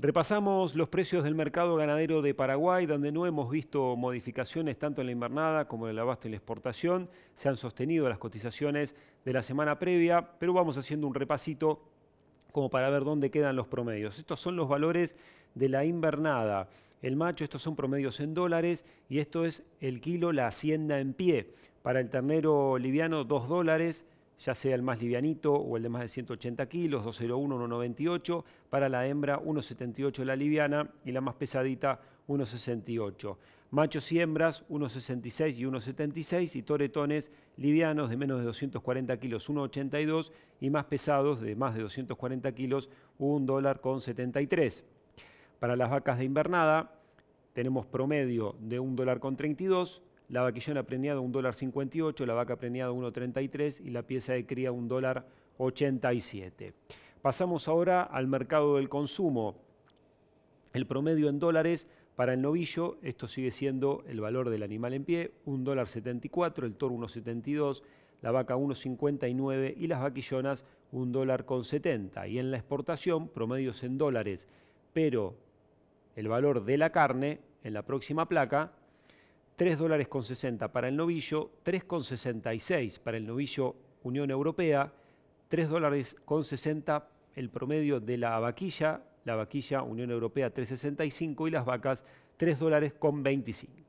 Repasamos los precios del mercado ganadero de Paraguay, donde no hemos visto modificaciones tanto en la invernada como en el abasto y la exportación. Se han sostenido las cotizaciones de la semana previa, pero vamos haciendo un repasito como para ver dónde quedan los promedios. Estos son los valores de la invernada. El macho, estos son promedios en dólares y esto es el kilo, la hacienda en pie. Para el ternero liviano, 2 dólares ya sea el más livianito o el de más de 180 kilos, 201, 198, para la hembra 178 la liviana y la más pesadita 168. Machos y hembras 1,66 y 1,76 y toretones livianos de menos de 240 kilos 1,82 y más pesados de más de 240 kilos 1 dólar con 73. Para las vacas de invernada tenemos promedio de 1 dólar con 32, la vaquillona preñada un dólar la vaca premiada 1.33 y la pieza de cría un dólar Pasamos ahora al mercado del consumo. El promedio en dólares para el novillo, esto sigue siendo el valor del animal en pie, un dólar el toro 1.72, la vaca 1.59 y las vaquillonas 1.70. dólar con Y en la exportación, promedios en dólares, pero el valor de la carne en la próxima placa 3 dólares con 60 para el novillo, 3,66 para el novillo Unión Europea, 3 dólares con 60 el promedio de la vaquilla, la vaquilla Unión Europea 3,65 y las vacas 3 dólares con 25.